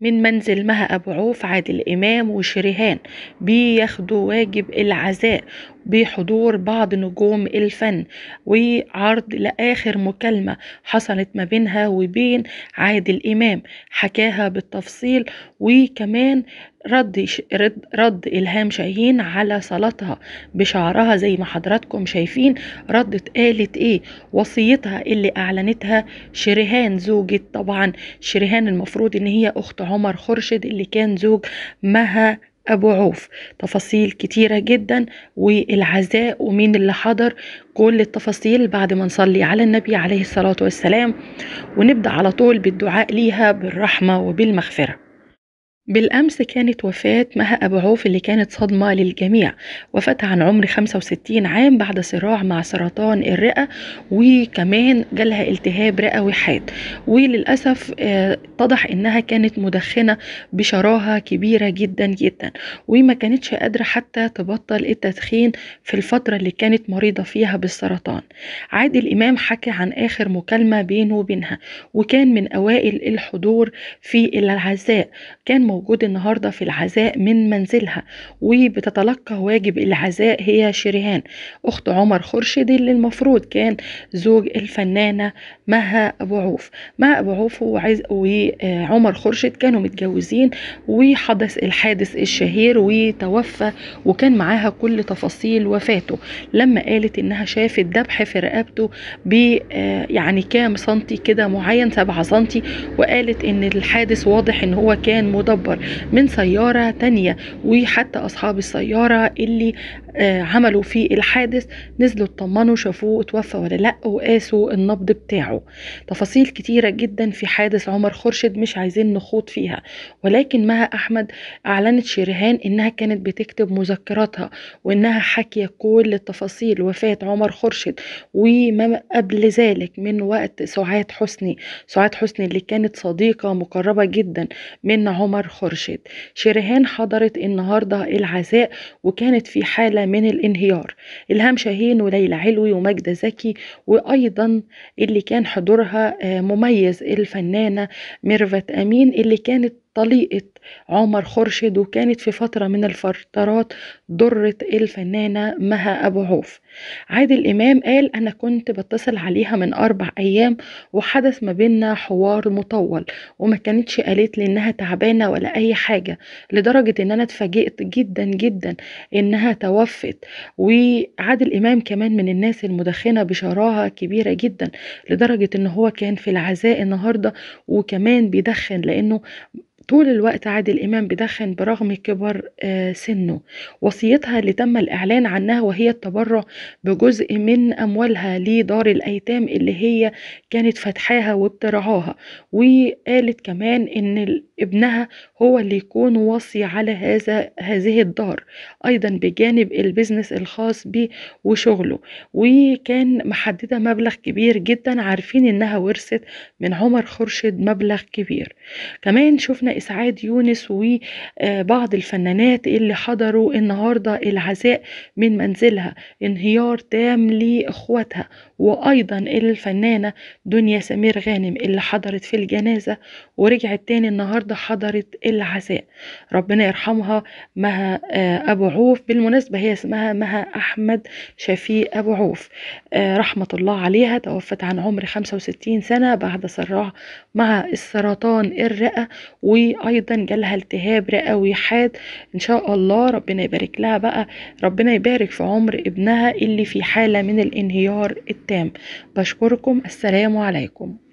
من منزل مها أبو عوف عادل إمام وشريهان بياخدوا واجب العزاء بحضور بعض نجوم الفن وعرض لآخر مكالمة حصلت ما بينها وبين عادل إمام حكاها بالتفصيل وكمان رد, رد, رد إلهام شاهين على صلاتها بشعرها زي ما حضراتكم شايفين ردت قالت إيه وصيتها اللي أعلنتها شريهان زوجة طبعا شريهان المفروض إن هي أخت عمر خرشد اللي كان زوج مها أبو عوف تفاصيل كتيرة جدا والعزاء ومين اللي حضر كل التفاصيل بعد ما نصلي على النبي عليه الصلاة والسلام ونبدأ على طول بالدعاء ليها بالرحمة وبالمغفرة بالأمس كانت وفاة مها أبو عوف اللي كانت صدمة للجميع وفاتها عن عمر 65 عام بعد صراع مع سرطان الرئة وكمان جالها التهاب رئة وحاد وللأسف آه، اتضح إنها كانت مدخنة بشراهة كبيرة جدا جدا وما كانتش قادرة حتى تبطل التدخين في الفترة اللي كانت مريضة فيها بالسرطان عادل إمام حكى عن آخر مكالمة بينه وبينها وكان من أوائل الحضور في العزاء كان موجود النهاردة في العزاء من منزلها وبتتلقى واجب العزاء هي شريهان أخت عمر خرشدي اللي المفروض كان زوج الفنانة مها أبو عوف مها أبو عوف وعمر خرشد كانوا متجوزين وحدث الحادث الشهير وتوفى وكان معاها كل تفاصيل وفاته لما قالت إنها شافت ذبح في رقبته ب يعني كام سنتي كده معين 7 سنتي وقالت إن الحادث واضح إن هو كان مدبر أكبر من سيارة تانية وحتى أصحاب السيارة اللي آه، عملوا فيه الحادث نزلوا اطمنوا شافوه اتوفى ولا لا وقاسوا النبض بتاعه تفاصيل كتيرة جدا في حادث عمر خورشيد مش عايزين نخوض فيها ولكن مها أحمد أعلنت شيريهان إنها كانت بتكتب مذكراتها وإنها حاكية كل تفاصيل وفاة عمر خورشيد وما قبل ذلك من وقت سعاد حسني سعاد حسني اللي كانت صديقة مقربة جدا من عمر خورشيد شيريهان حضرت النهاردة العزاء وكانت في حالة من الانهيار إلهام شاهين وليلى علوي وماجدة زكي وأيضا اللي كان حضورها آه، مميز الفنانة ميرفت أمين اللي كانت طليقة عمر خرشد وكانت في فترة من الفترات ضرت الفنانة مها أبو عوف عادل إمام قال أنا كنت بتصل عليها من أربع أيام وحدث ما بينا حوار مطول وما كانتش قالت لي إنها تعبانة ولا أي حاجة لدرجة إن أنا اتفاجئت جدا جدا إنها توفت وعادل إمام كمان من الناس المدخنة بشراهة كبيرة جدا لدرجة إن هو كان في العزاء النهاردة وكمان بيدخن لأنه طول الوقت عادل إمام بيدخن برغم كبر آه، سنه وصيتها اللي تم الإعلان عنها وهي التبرع بجزء من أموالها لدار الأيتام اللي هي كانت فاتحاها وبترعاها وقالت كمان إن ابنها هو اللي يكون وصي على هذا هذه الدار أيضا بجانب البزنس الخاص بيه وشغله وكان محددة مبلغ كبير جدا عارفين إنها ورثت من عمر خرشد مبلغ كبير كمان شفنا إسعاد يونس وبعض آه، الفنانات اللي حضروا النهاردة العزاء من منزلها انهيار تام لإخواتها وأيضا الفنانة دنيا سمير غانم اللي حضرت في الجنازة ورجعت تاني النهاردة حضرت العزاء ربنا يرحمها مها آه، أبو عوف بالمناسبة هي اسمها مها أحمد شفيق أبو عوف آه، رحمة الله عليها توفت عن عمر 65 سنة بعد صراع مع السرطان الرئة و ايضا جالها التهاب رئوي حاد ان شاء الله ربنا يبارك لها بقى ربنا يبارك في عمر ابنها اللي في حالة من الانهيار التام بشكركم السلام عليكم